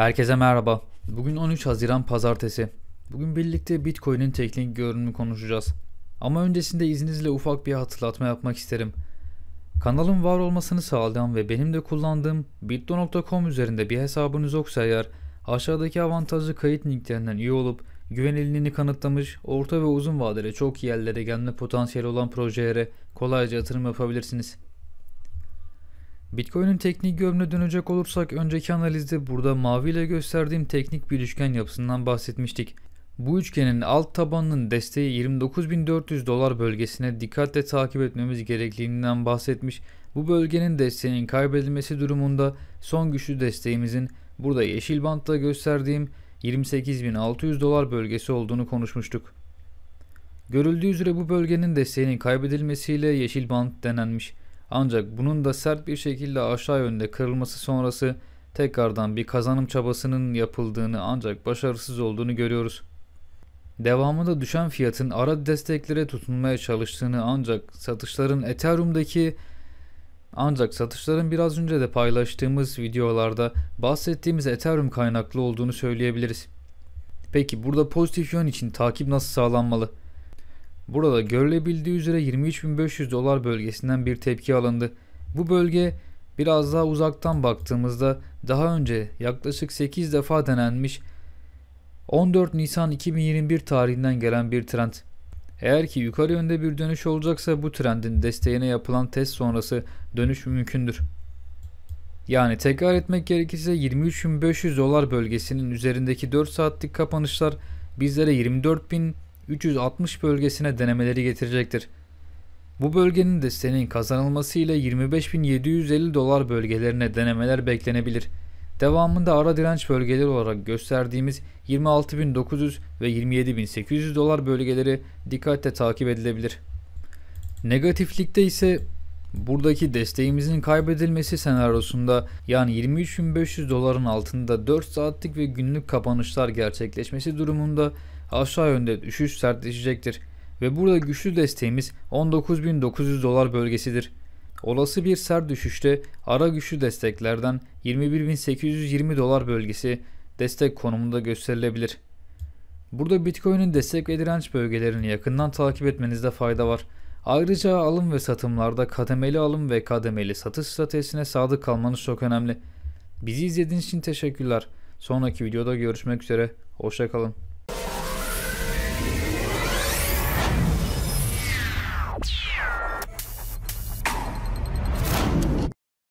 Herkese merhaba. Bugün 13 Haziran Pazartesi. Bugün birlikte Bitcoin'in teknik görünümü konuşacağız. Ama öncesinde izninizle ufak bir hatırlatma yapmak isterim. Kanalın var olmasını sağlayan ve benim de kullandığım bitdo.com üzerinde bir hesabınız yoksa eğer aşağıdaki avantajlı kayıt linklerinden üye olup güvenilirliğini kanıtlamış, orta ve uzun vadede çok iyi yerlere gelme potansiyeli olan projelere kolayca yatırım yapabilirsiniz. Bitcoin'in teknik görünümüne dönecek olursak önceki analizde burada mavi ile gösterdiğim teknik bir üçgen yapısından bahsetmiştik. Bu üçgenin alt tabanının desteği 29.400 dolar bölgesine dikkatle takip etmemiz gerekliliğinden bahsetmiş. Bu bölgenin desteğinin kaybedilmesi durumunda son güçlü desteğimizin burada yeşil bantta gösterdiğim 28.600 dolar bölgesi olduğunu konuşmuştuk. Görüldüğü üzere bu bölgenin desteğinin kaybedilmesiyle yeşil bant denenmiş. Ancak bunun da sert bir şekilde aşağı yönde kırılması sonrası tekrardan bir kazanım çabasının yapıldığını ancak başarısız olduğunu görüyoruz. Devamında düşen fiyatın ara desteklere tutunmaya çalıştığını ancak satışların Ethereum'daki ancak satışların biraz önce de paylaştığımız videolarda bahsettiğimiz Ethereum kaynaklı olduğunu söyleyebiliriz. Peki burada pozitif yön için takip nasıl sağlanmalı? Burada görülebildiği üzere 23.500 dolar bölgesinden bir tepki alındı. Bu bölge biraz daha uzaktan baktığımızda daha önce yaklaşık 8 defa denenmiş 14 Nisan 2021 tarihinden gelen bir trend. Eğer ki yukarı yönde bir dönüş olacaksa bu trendin desteğine yapılan test sonrası dönüş mümkündür. Yani tekrar etmek gerekirse 23.500 dolar bölgesinin üzerindeki 4 saatlik kapanışlar bizlere 24.000 360 bölgesine denemeleri getirecektir. Bu bölgenin desteğinin kazanılmasıyla 25.750 dolar bölgelerine denemeler beklenebilir. Devamında ara direnç bölgeleri olarak gösterdiğimiz 26.900 ve 27.800 dolar bölgeleri dikkatle takip edilebilir. Negatiflikte ise Buradaki desteğimizin kaybedilmesi senaryosunda yani 23.500 doların altında 4 saatlik ve günlük kapanışlar gerçekleşmesi durumunda aşağı yönde düşüş sertleşecektir ve burada güçlü desteğimiz 19.900 dolar bölgesidir. Olası bir sert düşüşte ara güçlü desteklerden 21.820 dolar bölgesi destek konumunda gösterilebilir. Burada Bitcoin'in destek ve direnç bölgelerini yakından takip etmenizde fayda var. Ayrıca alım ve satımlarda kademeli alım ve kademeli satış stratejisine sadık kalmanız çok önemli. Bizi izlediğiniz için teşekkürler. Sonraki videoda görüşmek üzere. Hoşçakalın.